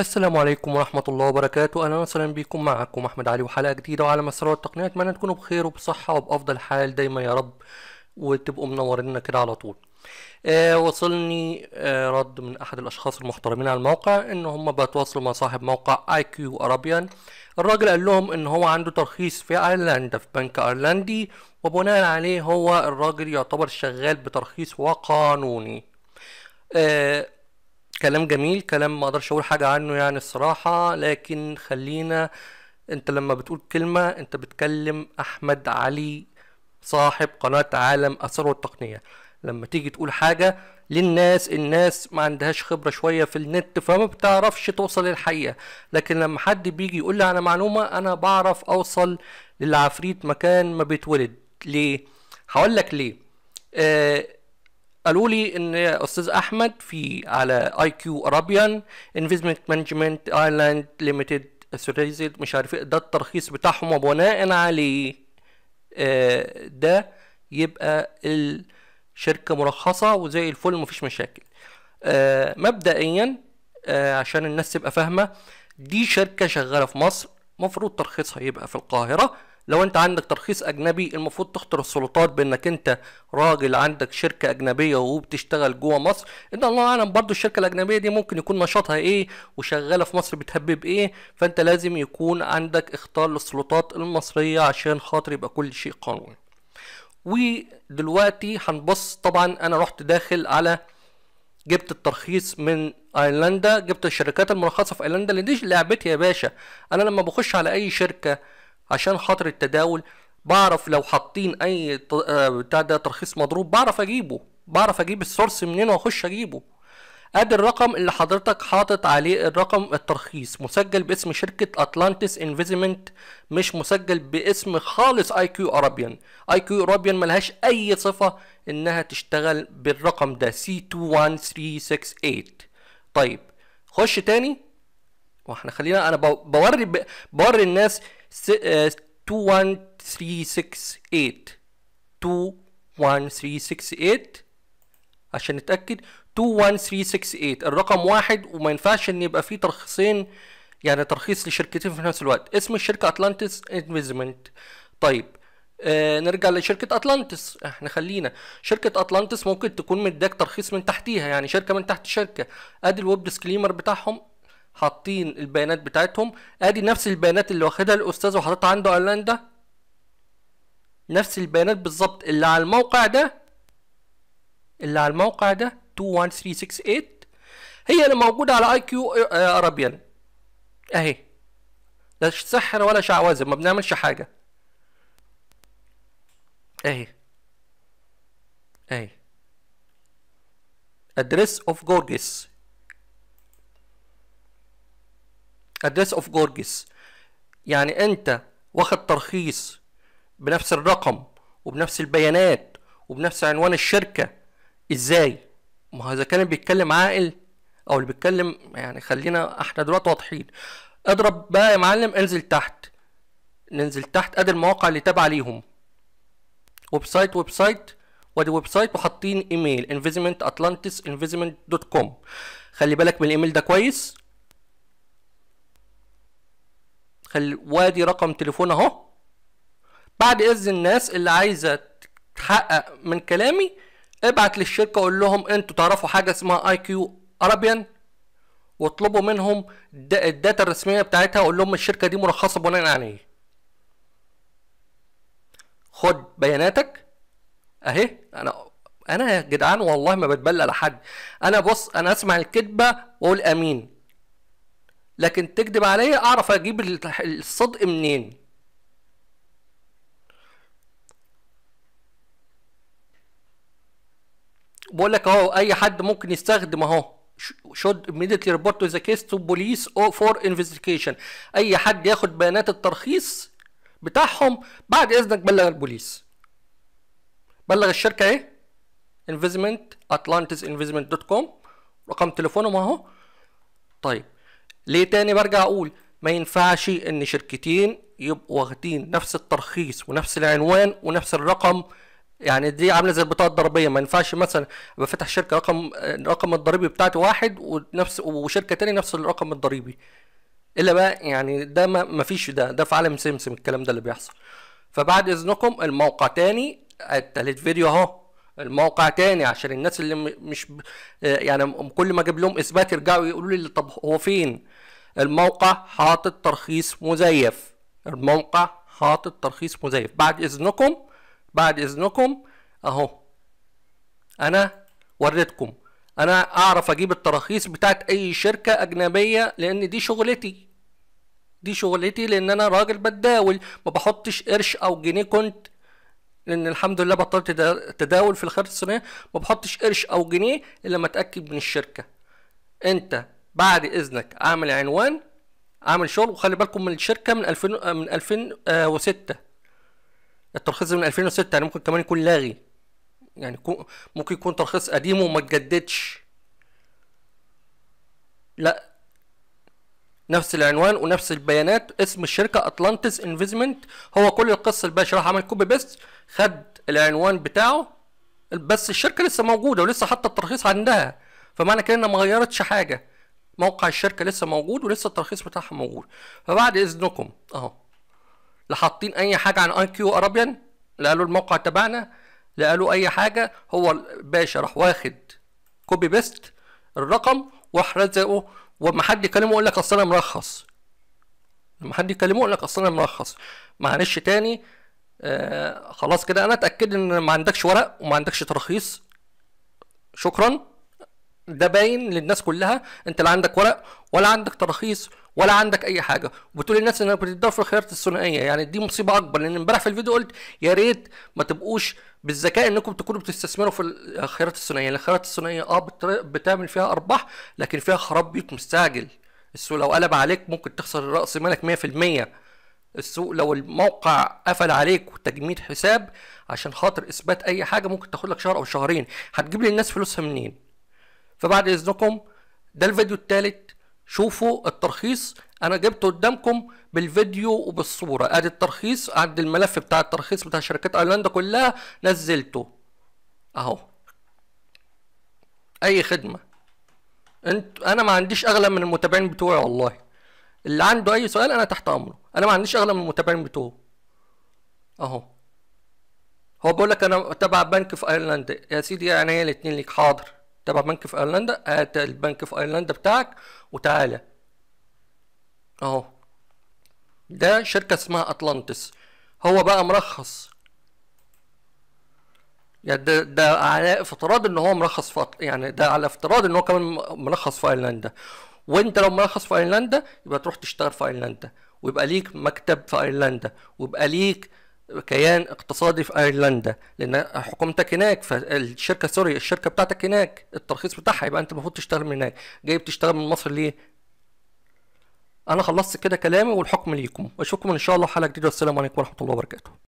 السلام عليكم ورحمة الله وبركاته أهلا وسهلا بكم معكم أحمد علي وحلقة جديدة وعلى مسارات التقنية أتمنى تكونوا بخير وبصحة وبأفضل حال دايما يا رب وتبقوا منورينا كده على طول آه وصلني آه رد من أحد الأشخاص المحترمين على الموقع إن هم بيتواصلوا مع صاحب موقع اي كيو أرابيان الراجل قال لهم إن هو عنده ترخيص في أيرلندا في بنك أيرلندي وبناء عليه هو الراجل يعتبر شغال بترخيص وقانوني آه كلام جميل كلام ما اقدرش اقول حاجه عنه يعني الصراحه لكن خلينا انت لما بتقول كلمه انت بتكلم احمد علي صاحب قناه عالم اثار والتقنيه لما تيجي تقول حاجه للناس الناس ما عندهاش خبره شويه في النت فما بتعرفش توصل للحقيقه لكن لما حد بيجي يقول لي على معلومه انا بعرف اوصل للعفريت مكان ما بيتولد ليه هقول لك ليه آه قالوا لي ان يا استاذ احمد في على اي كيو ارابيان انفستمنت مانجمنت ايلاند ليميتد سوريزيد مش عارف ايه ده الترخيص بتاعهم وبناء عليه آه، ده يبقى الشركه مرخصه وزي الفل مفيش مشاكل آه، مبدئيا آه، عشان الناس تبقى فاهمه دي شركه شغاله في مصر مفروض ترخيصها يبقى في القاهره لو انت عندك ترخيص اجنبي المفروض تخطر السلطات بانك انت راجل عندك شركه اجنبيه وبتشتغل جوه مصر ان الله اعلم برضو الشركه الاجنبيه دي ممكن يكون نشاطها ايه وشغاله في مصر بتهبب ايه فانت لازم يكون عندك اختار للسلطات المصريه عشان خاطر يبقى كل شيء قانوني ودلوقتي هنبص طبعا انا رحت داخل على جبت الترخيص من ايرلندا جبت الشركات المرخصه في ايرلندا اللي دي لعبتي يا باشا انا لما بخش على اي شركه عشان خاطر التداول بعرف لو حاطين اي آه، بتاع ده ترخيص مضروب بعرف اجيبه بعرف اجيب السورس منين واخش اجيبه ادي الرقم اللي حضرتك حاطط عليه الرقم الترخيص مسجل باسم شركة اتلانتس انفيزمنت مش مسجل باسم خالص اي كيو ارابيان اي كيو ارابيان ملهاش اي صفة انها تشتغل بالرقم ده سي 21368 طيب خش تاني واحنا خلينا انا بوري بوري الناس 21368 21368 عشان نتأكد 21368 الرقم واحد وما ينفعش ان يبقى فيه ترخيصين يعني ترخيص لشركتين في نفس الوقت اسم الشركة اتلانتس انفستمنت طيب آه نرجع لشركة اتلانتس احنا خلينا شركة اتلانتس ممكن تكون مداك ترخيص من تحتيها يعني شركة من تحت شركة ادي الويب ديسكليمر بتاعهم حاطين البيانات بتاعتهم ادي نفس البيانات اللي واخدها الاستاذ وحاططها عنده ايرلندا ده نفس البيانات بالظبط اللي على الموقع ده اللي على الموقع ده 21368 هي اللي موجوده على اي كيو ارابيان اهي لا سحر ولا شعوذه ما بنعملش حاجه اهي اهي ادريس اوف جورجس الديث اوف جورجيس يعني انت واخد ترخيص بنفس الرقم وبنفس البيانات وبنفس عنوان الشركة ازاي ما اذا كان بيتكلم عاقل او اللي بيتكلم يعني خلينا احنا دلوقتي واضحين اضرب بقى يا معلم انزل تحت ننزل تحت ادي المواقع اللي تابعه ليهم ويب سايت ويب سايت وادي ويب سايت وحاطين ايميل انفيزمنت اتلانتس انفيزمنت دوت كوم خلي بالك من الايميل ده كويس خل... وادي رقم تليفون اهو بعد اذن الناس اللي عايزه تحقق من كلامي ابعت للشركه قول لهم انتوا تعرفوا حاجه اسمها اي كيو ارابيان واطلبوا منهم الداتا الرسميه بتاعتها وقول لهم الشركه دي مرخصه بناء على ايه خد بياناتك اهي انا انا يا جدعان والله ما بتبلى لحد انا بص انا اسمع الكذبه واقول امين لكن تكذب عليا اعرف اجيب الصدق منين بقول لك اهو اي حد ممكن يستخدم اهو should immediately report to the case to police or for investigation اي حد ياخد بيانات الترخيص بتاعهم بعد اذنك بلغ البوليس بلغ الشركه ايه investment atlantisinvestment.com رقم تليفونهم اهو طيب ليه تاني برجع اقول ما ينفعش ان شركتين يبقوا واخدين نفس الترخيص ونفس العنوان ونفس الرقم يعني دي عامله زي البطاقه الضريبيه ما ينفعش مثلا ابقى فاتح شركه رقم الرقم الضريبي بتاعتي واحد ونفس وشركه تاني نفس الرقم الضريبي الا بقى يعني ده ما فيش ده ده في عالم سمسم الكلام ده اللي بيحصل فبعد اذنكم الموقع تاني التالت فيديو اهو الموقع تاني عشان الناس اللي مش يعني كل ما اجيب لهم اثبات يرجعوا يقولوا لي طب هو فين الموقع حاطط ترخيص مزيف الموقع حاطط ترخيص مزيف بعد اذنكم بعد اذنكم اهو انا وريتكم انا اعرف اجيب التراخيص بتاعت اي شركة اجنبية لان دي شغلتي دي شغلتي لان انا راجل بتداول ما بحطش قرش او جنيه كنت لان الحمد لله بطلت تداول في الخارج الصينيه ما بحطش قرش او جنيه الا ما اتاكد من الشركه انت بعد اذنك اعمل عنوان اعمل شغل وخلي بالكم من الشركه من 2000 من 2006 آه، الترخيص من 2006 يعني ممكن كمان يكون لاغي يعني ممكن يكون ترخيص قديم وما تجددش لا نفس العنوان ونفس البيانات اسم الشركه اطلانتس انفستمنت هو كل القصه اللي بشرح عمل كوبي بيست خد العنوان بتاعه بس الشركه لسه موجوده ولسه حاطه الترخيص عندها فمعنى كده ان ما غيرتش حاجه موقع الشركه لسه موجود ولسه الترخيص بتاعها موجود فبعد اذنكم اهو لحاطين حاطين اي حاجه عن اي كيو ارابيان قالوا الموقع تبعنا قالوا اي حاجه هو الباشا راح واخد كوبي بيست الرقم وراح رزقه وما حد يكلمه يقول لك اصل انا مرخص لما حد يكلمه يقول لك اصل انا مرخص معلش تاني آه خلاص كده انا اتاكد ان ما عندكش ورق وما عندكش ترخيص شكرا ده باين للناس كلها انت لا عندك ورق ولا عندك تراخيص ولا عندك اي حاجه وبتقول للناس انك بتدور في الخيارات الثنائيه يعني دي مصيبه اكبر لان امبارح في الفيديو قلت يا ريت ما تبقوش بالذكاء انكم تكونوا بتستثمروا في الخيارات الثنائيه يعني الخيارات الثنائيه اه بتعمل فيها ارباح لكن فيها خراب بيوت مستعجل السوق لو قلب عليك ممكن تخسر راس مالك 100% السوق لو الموقع قفل عليك وتجميد حساب عشان خاطر اثبات اي حاجه ممكن تاخد لك شهر او شهرين هتجيب للناس فلوسها منين فبعد اذنكم ده الفيديو الثالث شوفوا الترخيص انا جبته قدامكم بالفيديو وبالصوره ادي الترخيص عند الملف بتاع الترخيص بتاع شركات ايرلندا كلها نزلته اهو اي خدمه انت انا ما عنديش اغلى من المتابعين بتوعي والله اللي عنده اي سؤال انا تحت امره انا ما عنديش اغلى من المتابعين بتوعه اهو هو بيقول لك انا تبع بنك في ايرلندا يا سيدي يعني الاثنين ليك حاضر تبع بنك في ايرلندا هات البنك في ايرلندا بتاعك وتعالى اهو ده شركة اسمها اتلانتس هو بقى مرخص يعني ده, ده على افتراض ان هو مرخص في يعني ده على افتراض ان هو كمان مرخص في ايرلندا وانت لو مرخص في ايرلندا يبقى تروح تشتغل في ايرلندا ويبقى ليك مكتب في ايرلندا ويبقى ليك كيان اقتصادي في ايرلندا لان حكومتك هناك فالشركه سوري الشركه بتاعتك هناك الترخيص بتاعها يبقى انت المفروض تشتغل من هناك جاي بتشتغل من مصر ليه انا خلصت كده كلامي والحكم ليكم واشوفكم ان شاء الله حلقه جديده والسلام عليكم ورحمه الله وبركاته